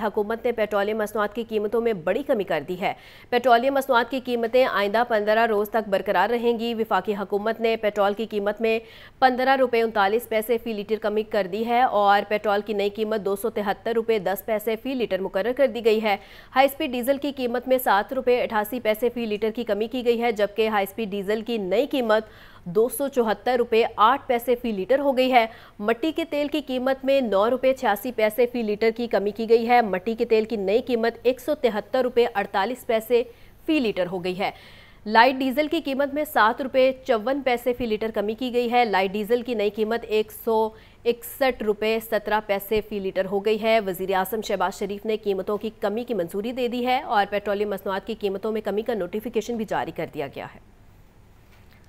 कि हुकूमत ने पेट्रोलियम मसनूआत की कीमतों में बड़ी कमी कर दी है पेट्रोलियम मसनूआत की कीमतें आइंदा पंद्रह रोज़ तक बरकरार रहेंगी विफाकी हुकूमत ने पेट्रोल की कीमत में पंद्रह रुपये उनतालीस पैसे फ़ी लीटर कमी कर दी है और पेट्रोल की नई कीमत दो सौ तिहत्तर रुपये दस पैसे फ़ी लीटर मुकर कर दी गई है हाई स्पीड डीजल की कीमत में सात रुपये अठासी पैसे फ़ी लीटर की कमी की गई है जबकि हाई स्पीड डीजल की नई कीमत दो सौ चौहत्तर रुपये आठ पैसे फी लीटर हो गई है मट्टी के तेल की कीमत में नौ रुपये छियासी पैसे फी लीटर की कमी की गई है मट्टी के तेल की नई कीमत एक सौ तिहत्तर रुपये अड़तालीस पैसे फी लीटर हो गई है लाइट डीजल की कीमत में सात रुपये चौवन पैसे फी लीटर कमी की गई है लाइट डीजल की नई कीमत एक सौ इकसठ रुपये सत्रह पैसे फी लीटर हो गई है वजीर अजम शहबाज शरीफ ने कीमतों की कमी की मंजूरी दे दी है और पेट्रोलियम मसनूआत की कीमतों में कमी का नोटिफिकेशन भी जारी कर दिया गया है